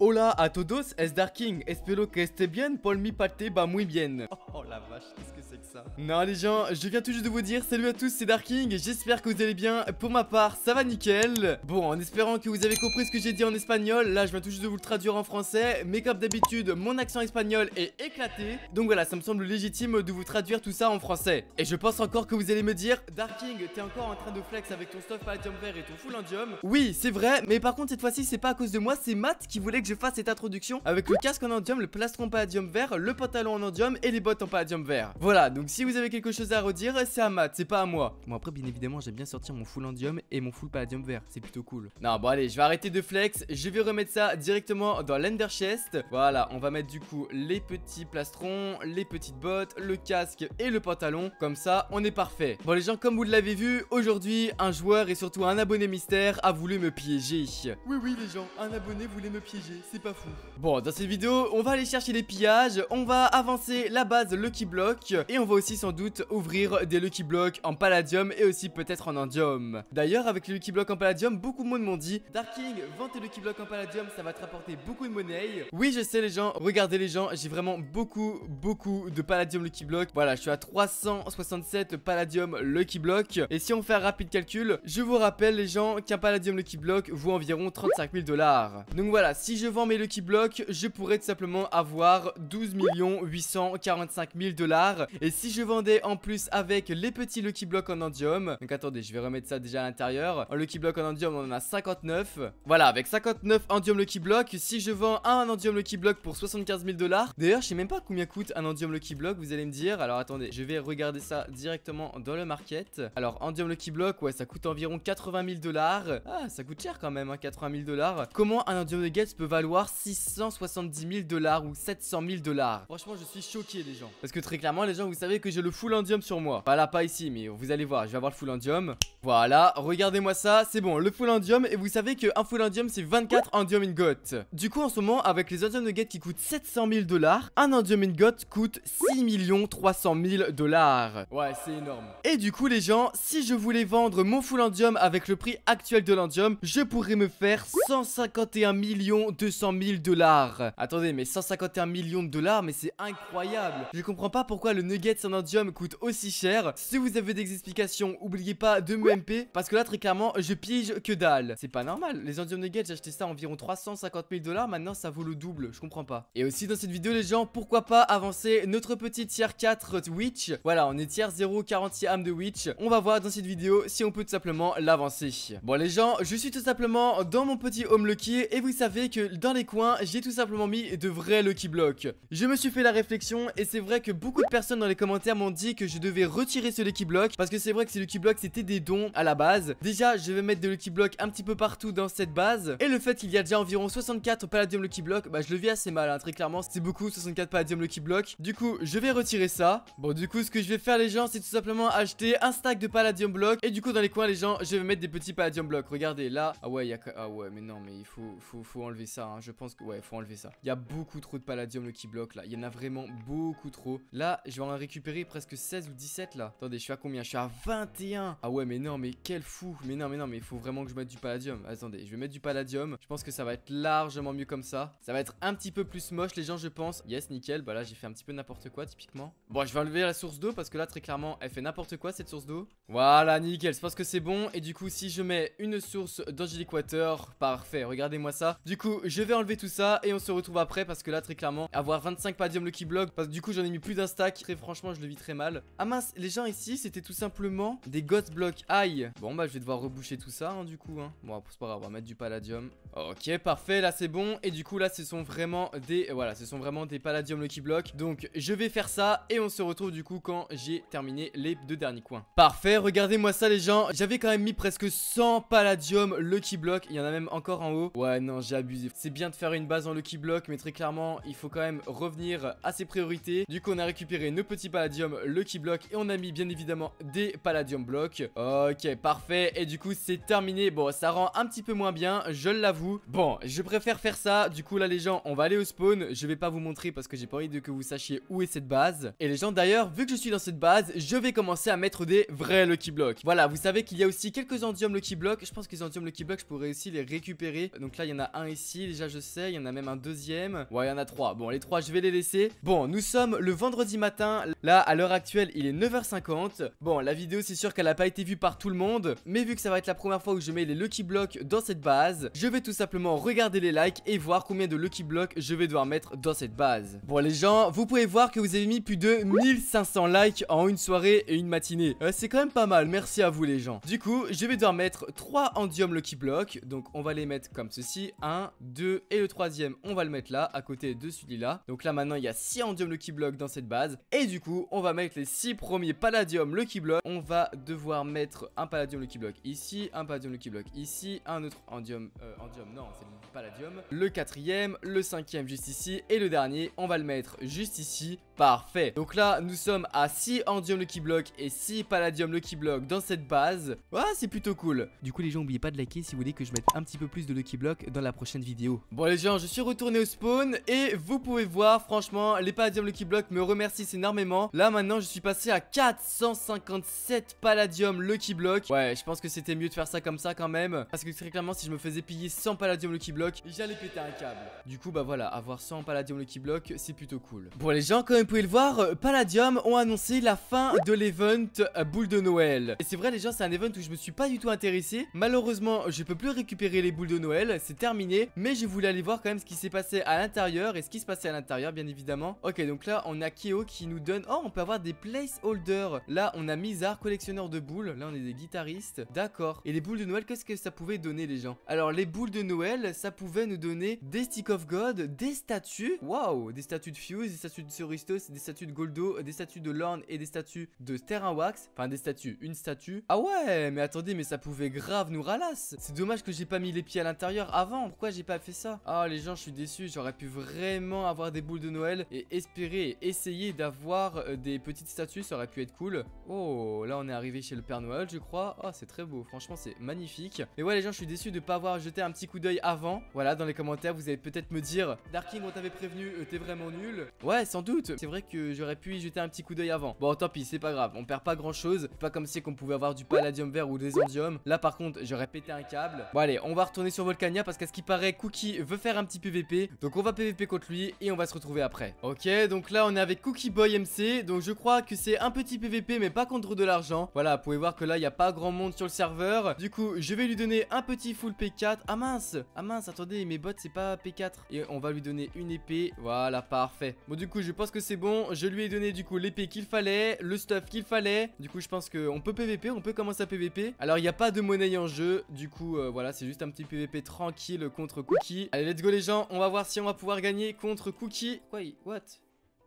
Hola a todos, es Darking, espero que esté bien, por mi parte bah muy bien. Oh, la vache, qu'est-ce que c'est que ça Non les gens, je viens tout juste de vous dire salut à tous, c'est Darking, j'espère que vous allez bien, pour ma part ça va nickel. Bon, en espérant que vous avez compris ce que j'ai dit en espagnol, là je viens tout juste de vous le traduire en français, mais comme d'habitude, mon accent espagnol est éclaté, donc voilà, ça me semble légitime de vous traduire tout ça en français. Et je pense encore que vous allez me dire, Darking, t'es encore en train de flex avec ton stuff palladium vert et ton full indium. Oui, c'est vrai, mais par contre cette fois-ci c'est pas à cause de moi, c'est Matt qui voulait je fasse cette introduction avec le casque en indium, le plastron en palladium vert, le pantalon en indium et les bottes en palladium vert. Voilà, donc si vous avez quelque chose à redire, c'est à Matt, c'est pas à moi. Bon après, bien évidemment, j'aime bien sortir mon full indium et mon full palladium vert, c'est plutôt cool. Non, bon allez, je vais arrêter de flex, je vais remettre ça directement dans l'ender chest. Voilà, on va mettre du coup les petits plastrons, les petites bottes, le casque et le pantalon. Comme ça, on est parfait. Bon les gens, comme vous l'avez vu, aujourd'hui, un joueur et surtout un abonné mystère a voulu me piéger. Oui, oui les gens, un abonné voulait me piéger c'est pas fou. Bon, dans cette vidéo, on va aller chercher les pillages, on va avancer la base Lucky Block et on va aussi sans doute ouvrir des Lucky Blocks en Palladium et aussi peut-être en Indium. D'ailleurs, avec les Lucky Blocks en Palladium, beaucoup de monde m'ont dit Darking, vends tes Lucky Blocks en Palladium, ça va te rapporter beaucoup de monnaie. Oui, je sais les gens, regardez les gens, j'ai vraiment beaucoup, beaucoup de Palladium Lucky Block. Voilà, je suis à 367 Palladium Lucky Block. Et si on fait un rapide calcul, je vous rappelle les gens qu'un Palladium Lucky Block vaut environ 35 000 dollars. Donc voilà, si je je vends mes Lucky Blocks, je pourrais tout simplement avoir 12 845 000 dollars. Et si je vendais en plus avec les petits Lucky Blocks en Andium, donc attendez, je vais remettre ça déjà à l'intérieur. En Lucky Block en Andium, on en a 59. Voilà, avec 59 Andium Lucky Block, si je vends un Andium Lucky Block pour 75 000 dollars. D'ailleurs, je sais même pas combien coûte un Andium Lucky Block, vous allez me dire. Alors attendez, je vais regarder ça directement dans le market. Alors, Andium Lucky Block, ouais, ça coûte environ 80 000 dollars. Ah, ça coûte cher quand même, 80 hein, 000 dollars. Comment un Andium Gates peut valoir 670 000 dollars ou 700 000 dollars. Franchement, je suis choqué, les gens. Parce que très clairement, les gens, vous savez que j'ai le full indium sur moi. Pas là, pas ici, mais vous allez voir, je vais avoir le full indium. Voilà, regardez-moi ça, c'est bon, le full indium. Et vous savez que un full indium, c'est 24 indium ingots. Du coup, en ce moment, avec les indium nuggets qui coûtent 700 000 dollars, un indium ingot coûte 6 300 000 dollars. Ouais, c'est énorme. Et du coup, les gens, si je voulais vendre mon full indium avec le prix actuel de l'indium, je pourrais me faire 151 millions de 200 000 dollars. Attendez, mais 151 millions de dollars, mais c'est incroyable. Je comprends pas pourquoi le nugget indium coûte aussi cher. Si vous avez des explications, oubliez pas de me MP, parce que là, très clairement, je pige que dalle. C'est pas normal. Les indium nuggets, j'ai acheté ça environ 350 000 dollars. Maintenant, ça vaut le double. Je comprends pas. Et aussi, dans cette vidéo, les gens, pourquoi pas avancer notre petit tier 4 Witch. Voilà, on est tier 0, 46 âmes de Witch. On va voir dans cette vidéo si on peut tout simplement l'avancer. Bon, les gens, je suis tout simplement dans mon petit home lucky et vous savez que dans les coins, j'ai tout simplement mis de vrais Lucky Blocks. Je me suis fait la réflexion et c'est vrai que beaucoup de personnes dans les commentaires m'ont dit que je devais retirer ce Lucky Block parce que c'est vrai que ces Lucky Blocks c'était des dons à la base. Déjà, je vais mettre des Lucky Blocks un petit peu partout dans cette base et le fait qu'il y a déjà environ 64 Palladium Lucky Blocks, bah je le vis assez mal, hein, très clairement, c'est beaucoup 64 Palladium Lucky Blocks. Du coup, je vais retirer ça. Bon, du coup, ce que je vais faire les gens, c'est tout simplement acheter un stack de Palladium Blocks et du coup dans les coins les gens, je vais mettre des petits Palladium Blocks. Regardez là. Ah ouais, il y a ah ouais, mais non, mais il faut faut enlever ça. Hein. je pense que... Ouais, faut enlever ça. Il y a beaucoup trop de palladium qui bloque, là. Il y en a vraiment beaucoup trop. Là, je vais en récupérer presque 16 ou 17, là. Attendez, je suis à combien Je suis à 21 Ah ouais, mais non, mais quel fou Mais non, mais non, mais il faut vraiment que je mette du palladium. Attendez, je vais mettre du palladium. Je pense que ça va être largement mieux comme ça. Ça va être un petit peu plus moche, les gens, je pense. Yes, nickel. Bah là, j'ai fait un petit peu n'importe quoi, typiquement. Bon, je vais enlever la source d'eau parce que là, très clairement, elle fait n'importe quoi, cette source d'eau. Voilà, nickel. Je pense que c'est bon. Et du coup, si je mets une source d'Angelic Water, parfait. Regardez-moi ça. Du coup, je je vais enlever tout ça et on se retrouve après parce que là très clairement avoir 25 palladium lucky block parce que du coup j'en ai mis plus d'un stack très franchement je le vis très mal. Ah mince les gens ici c'était tout simplement des ghost block aïe. Bon bah je vais devoir reboucher tout ça hein, du coup hein. Bon c'est pas grave on va mettre du palladium. Ok parfait là c'est bon et du coup là ce sont vraiment des voilà ce sont vraiment des palladium lucky block donc je vais faire ça et on se retrouve du coup quand j'ai terminé les deux derniers coins. Parfait regardez-moi ça les gens j'avais quand même mis presque 100 palladium lucky block il y en a même encore en haut. Ouais non j'ai abusé c'est bien de faire une base en Lucky Block, mais très clairement, il faut quand même revenir à ses priorités. Du coup, on a récupéré nos petits palladium Lucky Block et on a mis bien évidemment des palladium blocks. Ok, parfait. Et du coup, c'est terminé. Bon, ça rend un petit peu moins bien, je l'avoue. Bon, je préfère faire ça. Du coup, là, les gens, on va aller au spawn. Je vais pas vous montrer parce que j'ai pas envie de que vous sachiez où est cette base. Et les gens, d'ailleurs, vu que je suis dans cette base, je vais commencer à mettre des vrais Lucky Blocks. Voilà, vous savez qu'il y a aussi quelques endiums Lucky Blocks. Je pense que les endiums Lucky Blocks, je pourrais aussi les récupérer. Donc là, il y en a un ici déjà je sais, il y en a même un deuxième. Ouais, il y en a trois. Bon, les trois, je vais les laisser. Bon, nous sommes le vendredi matin. Là, à l'heure actuelle, il est 9h50. Bon, la vidéo, c'est sûr qu'elle n'a pas été vue par tout le monde. Mais vu que ça va être la première fois que je mets les Lucky Blocks dans cette base, je vais tout simplement regarder les likes et voir combien de Lucky Blocks je vais devoir mettre dans cette base. Bon, les gens, vous pouvez voir que vous avez mis plus de 1500 likes en une soirée et une matinée. Euh, c'est quand même pas mal, merci à vous les gens. Du coup, je vais devoir mettre 3 endium Lucky Blocks. Donc, on va les mettre comme ceci. 1, 2 et le troisième on va le mettre là à côté de celui-là. Donc là maintenant il y a 6 andium Lucky Block dans cette base et du coup on va mettre les 6 premiers Palladium Lucky Block. On va devoir mettre un Palladium Lucky Block ici, un Palladium Lucky Block ici, un autre endium, andium, euh, non c'est le Palladium, le quatrième, le cinquième juste ici et le dernier on va le mettre juste ici. Parfait. Donc là nous sommes à 6 andium Lucky Block et 6 Palladium Lucky Block dans cette base. Ah c'est plutôt cool. Du coup les gens n'oubliez pas de liker si vous voulez que je mette un petit peu plus de Lucky Block dans la prochaine vidéo. Bon les gens, je suis retourné au spawn et vous pouvez voir, franchement, les Palladium Lucky Block me remercient énormément. Là maintenant, je suis passé à 457 Palladium Lucky Block. Ouais, je pense que c'était mieux de faire ça comme ça quand même. Parce que très clairement, si je me faisais piller 100 Palladium Lucky Block, j'allais péter un câble. Du coup, bah voilà, avoir 100 Palladium Lucky Block, c'est plutôt cool. Bon les gens, comme vous pouvez le voir, euh, Palladium ont annoncé la fin de l'event euh, Boule de Noël. Et c'est vrai les gens, c'est un event où je me suis pas du tout intéressé. Malheureusement, je peux plus récupérer les boules de Noël, c'est terminé. Mais je voulais aller voir quand même ce qui s'est passé à l'intérieur et ce qui se passait à l'intérieur bien évidemment. Ok donc là on a Keo qui nous donne... Oh on peut avoir des placeholders. Là on a Mizar, collectionneur de boules. Là on est des guitaristes. D'accord. Et les boules de Noël, qu'est-ce que ça pouvait donner les gens Alors les boules de Noël, ça pouvait nous donner des Stick of God, des statues. Waouh Des statues de Fuse, des statues de Soristos, des statues de Goldo, des statues de Lorne et des statues de Terrain Wax. Enfin des statues, une statue. Ah ouais Mais attendez mais ça pouvait grave nous ralasse. C'est dommage que j'ai pas mis les pieds à l'intérieur avant. Pourquoi j'ai pas ça. Ah les gens, je suis déçu, j'aurais pu vraiment avoir des boules de Noël et espérer essayer d'avoir euh, des petites statues, ça aurait pu être cool. Oh, là on est arrivé chez le Père Noël, je crois. Oh, c'est très beau, franchement, c'est magnifique. et ouais les gens, je suis déçu de pas avoir jeté un petit coup d'œil avant. Voilà, dans les commentaires, vous allez peut-être me dire Darking on t'avait prévenu, euh, t'es vraiment nul. Ouais, sans doute. C'est vrai que j'aurais pu y jeter un petit coup d'œil avant. Bon, tant pis, c'est pas grave, on perd pas grand chose. Pas comme si on pouvait avoir du palladium vert ou des indiums. Là par contre, j'aurais pété un câble. Bon allez, on va retourner sur Volcania parce qu'à ce qui paraît, cool qui veut faire un petit PVP. Donc on va PVP contre lui et on va se retrouver après. Ok, donc là on est avec Cookie Boy MC. Donc je crois que c'est un petit PVP mais pas contre de l'argent. Voilà, vous pouvez voir que là il n'y a pas grand monde sur le serveur. Du coup, je vais lui donner un petit full P4. Ah mince, ah mince, attendez, mes bots c'est pas P4. Et on va lui donner une épée. Voilà, parfait. Bon du coup, je pense que c'est bon. Je lui ai donné du coup l'épée qu'il fallait, le stuff qu'il fallait. Du coup, je pense On peut PVP, on peut commencer à PVP. Alors il n'y a pas de monnaie en jeu. Du coup, euh, voilà, c'est juste un petit PVP tranquille contre Cookie Allez, let's go les gens, on va voir si on va pouvoir gagner contre Cookie. Quoi, what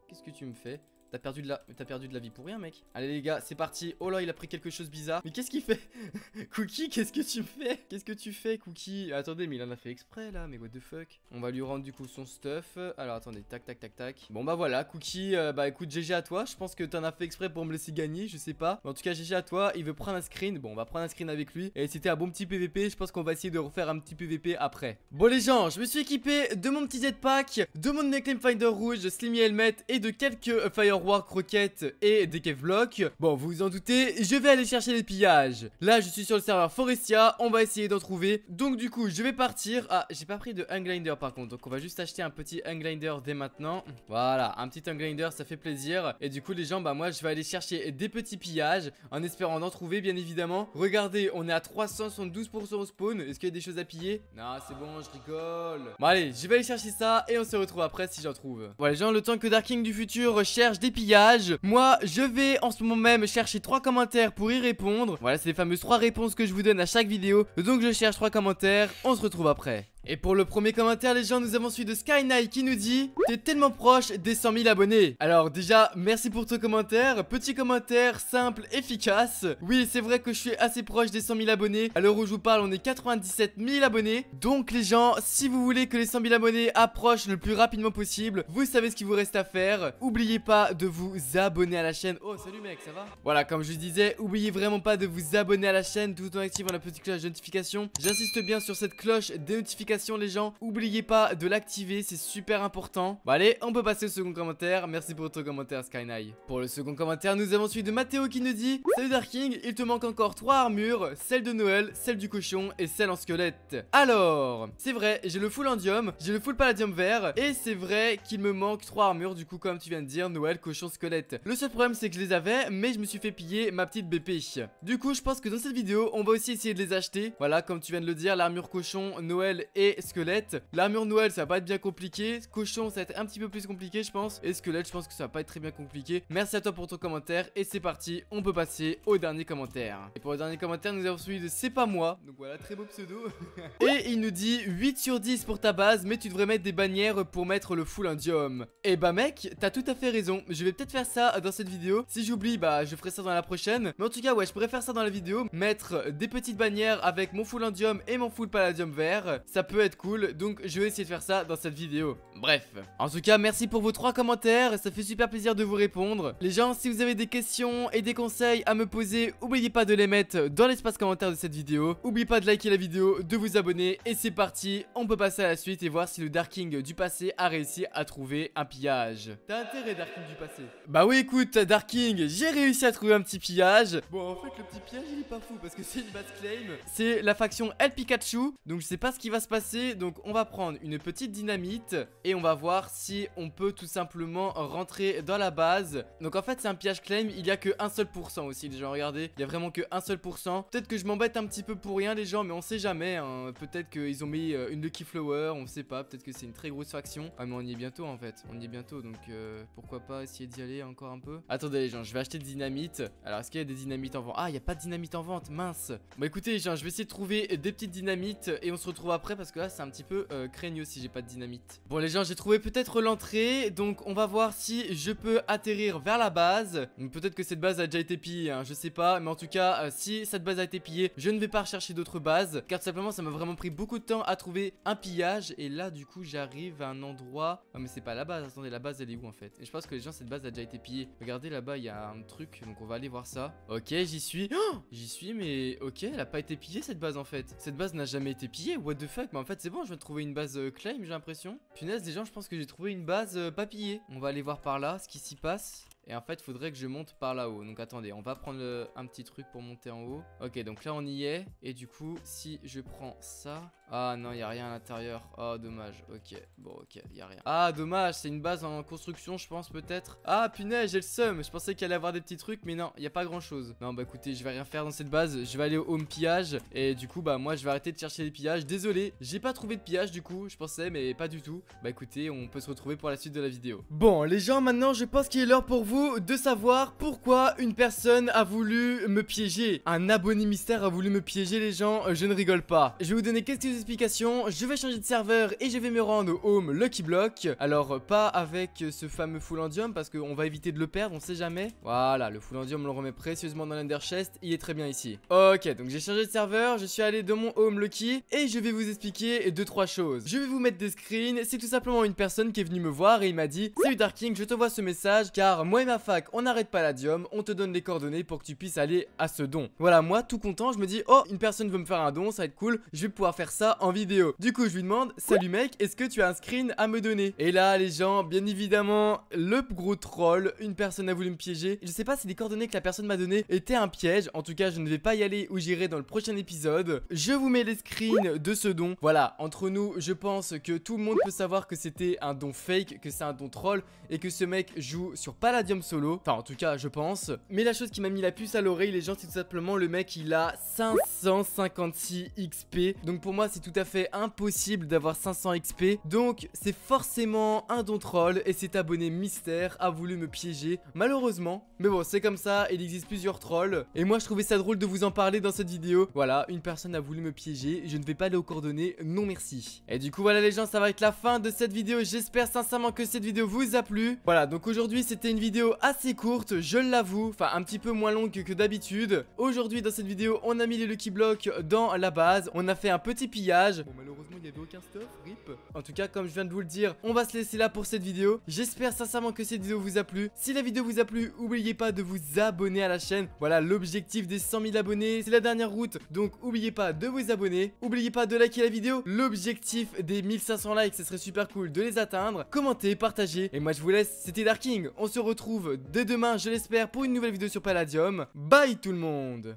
Qu'est-ce que tu me fais T'as perdu, de la... perdu de la vie pour rien, mec. Allez, les gars, c'est parti. Oh là, il a pris quelque chose bizarre. Mais qu'est-ce qu'il fait Cookie, qu'est-ce que tu fais Qu'est-ce que tu fais, Cookie Attendez, mais il en a fait exprès, là. Mais what the fuck On va lui rendre, du coup, son stuff. Alors, attendez. Tac, tac, tac, tac. Bon, bah voilà, Cookie. Euh, bah écoute, GG à toi. Je pense que t'en as fait exprès pour me laisser gagner. Je sais pas. en tout cas, GG à toi. Il veut prendre un screen. Bon, on va prendre un screen avec lui. Et c'était un bon petit PVP. Je pense qu'on va essayer de refaire un petit PVP après. Bon, les gens, je me suis équipé de mon petit Z-Pack de mon Neclaim finder rouge, de Slimmy Helmet et de quelques euh, Fire War Croquette et des Blocks. Bon, vous vous en doutez, je vais aller chercher les pillages. Là, je suis sur le serveur Forestia, on va essayer d'en trouver. Donc du coup, je vais partir. Ah, j'ai pas pris de grinder par contre, donc on va juste acheter un petit Unglinder dès maintenant. Voilà, un petit Unglinder, ça fait plaisir. Et du coup, les gens, bah moi, je vais aller chercher des petits pillages en espérant d'en trouver, bien évidemment. Regardez, on est à 372% au spawn. Est-ce qu'il y a des choses à piller Non, c'est bon, je rigole. Bon, allez, je vais aller chercher ça et on se retrouve après si j'en trouve. Voilà, les gens, le temps que Darking du futur recherche des Pillage. Moi, je vais en ce moment même chercher trois commentaires pour y répondre. Voilà, c'est les fameuses trois réponses que je vous donne à chaque vidéo. Donc je cherche trois commentaires, on se retrouve après. Et pour le premier commentaire les gens nous avons celui de Sky Knight qui nous dit T'es tellement proche des 100 000 abonnés Alors déjà merci pour ton commentaire Petit commentaire simple efficace Oui c'est vrai que je suis assez proche des 100 000 abonnés À l'heure où je vous parle on est 97 000 abonnés Donc les gens si vous voulez que les 100 000 abonnés approchent le plus rapidement possible Vous savez ce qu'il vous reste à faire Oubliez pas de vous abonner à la chaîne Oh salut mec ça va Voilà comme je disais oubliez vraiment pas de vous abonner à la chaîne Tout en activant la petite cloche de notification J'insiste bien sur cette cloche des notifications les gens. Oubliez pas de l'activer, c'est super important. Bon allez, on peut passer au second commentaire. Merci pour ton commentaire Skynai. Pour le second commentaire, nous avons celui de Matteo qui nous dit Salut Darking, il te manque encore trois armures, celle de Noël, celle du cochon et celle en squelette. Alors, c'est vrai, j'ai le full endium, j'ai le full palladium vert et c'est vrai qu'il me manque trois armures du coup comme tu viens de dire, Noël, cochon, squelette. Le seul problème c'est que je les avais mais je me suis fait piller ma petite BP. Du coup, je pense que dans cette vidéo, on va aussi essayer de les acheter. Voilà, comme tu viens de le dire, l'armure cochon, Noël et squelette. L'armure Noël, ça va pas être bien compliqué. Cochon, ça va être un petit peu plus compliqué, je pense. Et squelette, je pense que ça va pas être très bien compliqué. Merci à toi pour ton commentaire. Et c'est parti, on peut passer au dernier commentaire. Et pour le dernier commentaire, nous avons celui de C'est pas moi. Donc voilà, très beau pseudo. et il nous dit 8 sur 10 pour ta base, mais tu devrais mettre des bannières pour mettre le full indium. Et eh bah mec, t'as tout à fait raison. Je vais peut-être faire ça dans cette vidéo. Si j'oublie, bah je ferai ça dans la prochaine. Mais en tout cas, ouais, je pourrais faire ça dans la vidéo. Mettre des petites bannières avec mon full indium et mon full palladium vert. Ça peut être cool, donc je vais essayer de faire ça dans cette vidéo. Bref. En tout cas, merci pour vos trois commentaires, ça fait super plaisir de vous répondre. Les gens, si vous avez des questions et des conseils à me poser, oubliez pas de les mettre dans l'espace commentaire de cette vidéo. Oubliez pas de liker la vidéo, de vous abonner, et c'est parti, on peut passer à la suite et voir si le dark king du passé a réussi à trouver un pillage. T'as intérêt, Darking du passé Bah oui, écoute, dark king j'ai réussi à trouver un petit pillage. Bon, en fait, le petit pillage, il est pas fou, parce que c'est une bad claim. C'est la faction El Pikachu, donc je sais pas ce qui va se passer donc on va prendre une petite dynamite Et on va voir si on peut tout simplement rentrer dans la base Donc en fait c'est un piège claim Il y a que un seul pourcent aussi les gens regardez Il y a vraiment que un seul pourcent Peut-être que je m'embête un petit peu pour rien les gens mais on sait jamais hein. Peut-être qu'ils ont mis euh, une Lucky Flower On sait pas peut-être que c'est une très grosse faction Ah mais on y est bientôt en fait On y est bientôt donc euh, pourquoi pas essayer d'y aller encore un peu Attendez les gens je vais acheter de dynamite Alors est-ce qu'il y a des dynamites en vente Ah il n'y a pas de dynamite en vente mince Bon écoutez les gens je vais essayer de trouver des petites dynamites Et on se retrouve après parce parce que là c'est un petit peu euh, craigneux si j'ai pas de dynamite. Bon les gens j'ai trouvé peut-être l'entrée donc on va voir si je peux atterrir vers la base. Peut-être que cette base a déjà été pillée hein, je sais pas mais en tout cas euh, si cette base a été pillée je ne vais pas rechercher d'autres bases car simplement ça m'a vraiment pris beaucoup de temps à trouver un pillage et là du coup j'arrive à un endroit... Ah mais c'est pas la base attendez la base elle est où en fait Et je pense que les gens cette base a déjà été pillée. Regardez là-bas il y a un truc donc on va aller voir ça. Ok j'y suis. Oh, j'y suis mais ok elle a pas été pillée cette base en fait. Cette base n'a jamais été pillée what the fuck bah, en fait c'est bon, je vais trouver une base euh, climb, j'ai l'impression. Punaise, déjà je pense que j'ai trouvé une base euh, papillée. On va aller voir par là ce qui s'y passe. Et en fait, il faudrait que je monte par là-haut. Donc attendez, on va prendre un petit truc pour monter en haut. Ok, donc là on y est. Et du coup, si je prends ça... Ah non, il a rien à l'intérieur. Ah, dommage. Ok, bon, ok, il a rien. Ah, dommage, c'est une base en construction, je pense peut-être. Ah, punaise, j'ai le seum. Je pensais qu'il allait avoir des petits trucs, mais non, il n'y a pas grand-chose. Non, bah écoutez, je vais rien faire dans cette base. Je vais aller au home pillage. Et du coup, bah moi, je vais arrêter de chercher les pillages. Désolé, j'ai pas trouvé de pillage du coup, je pensais, mais pas du tout. Bah écoutez, on peut se retrouver pour la suite de la vidéo. Bon, les gens, maintenant, je pense qu'il est l'heure pour vous de savoir pourquoi une personne a voulu me piéger. Un abonné mystère a voulu me piéger les gens, euh, je ne rigole pas. Je vais vous donner quelques explications, je vais changer de serveur et je vais me rendre au home Lucky Block. Alors pas avec ce fameux Fullandium parce qu'on va éviter de le perdre, on sait jamais. Voilà, le Fullandium on le remet précieusement dans l'Ender Chest, il est très bien ici. Ok, donc j'ai changé de serveur, je suis allé dans mon home Lucky et je vais vous expliquer deux trois choses. Je vais vous mettre des screens, c'est tout simplement une personne qui est venue me voir et il m'a dit « Salut Darking, je te vois ce message car moi la fac, on arrête Palladium, on te donne les coordonnées pour que tu puisses aller à ce don. Voilà, moi tout content, je me dis oh, une personne veut me faire un don, ça va être cool, je vais pouvoir faire ça en vidéo. Du coup, je lui demande "Salut mec, est-ce que tu as un screen à me donner Et là, les gens, bien évidemment, le gros troll, une personne a voulu me piéger. Je sais pas si les coordonnées que la personne m'a données étaient un piège. En tout cas, je ne vais pas y aller ou j'irai dans le prochain épisode. Je vous mets les screens de ce don. Voilà, entre nous, je pense que tout le monde peut savoir que c'était un don fake, que c'est un don troll et que ce mec joue sur Palladium solo. Enfin, en tout cas, je pense. Mais la chose qui m'a mis la puce à l'oreille, les gens, c'est tout simplement le mec, il a 556 XP. Donc pour moi, c'est tout à fait impossible d'avoir 500 XP. Donc c'est forcément un don troll et cet abonné mystère a voulu me piéger, malheureusement. Mais bon, c'est comme ça, il existe plusieurs trolls. Et moi, je trouvais ça drôle de vous en parler dans cette vidéo. Voilà, une personne a voulu me piéger, je ne vais pas aller aux coordonnées, non merci. Et du coup, voilà les gens, ça va être la fin de cette vidéo. J'espère sincèrement que cette vidéo vous a plu. Voilà, donc aujourd'hui, c'était une vidéo assez courte, je l'avoue, enfin un petit peu moins longue que, d'habitude. Aujourd'hui dans cette vidéo, on a mis les Lucky Blocks dans la base, on a fait un petit pillage. Bon, malheureusement, aucun stuff, rip. En tout cas, comme je viens de vous le dire, on va se laisser là pour cette vidéo. J'espère sincèrement que cette vidéo vous a plu. Si la vidéo vous a plu, n'oubliez pas de vous abonner à la chaîne. Voilà l'objectif des 100 000 abonnés, c'est la dernière route. Donc n'oubliez pas de vous abonner, oubliez pas de liker la vidéo. L'objectif des 1500 likes, ce serait super cool de les atteindre. Commentez, partagez. Et moi je vous laisse, c'était Darking. On se retrouve dès demain, je l'espère, pour une nouvelle vidéo sur Palladium. Bye tout le monde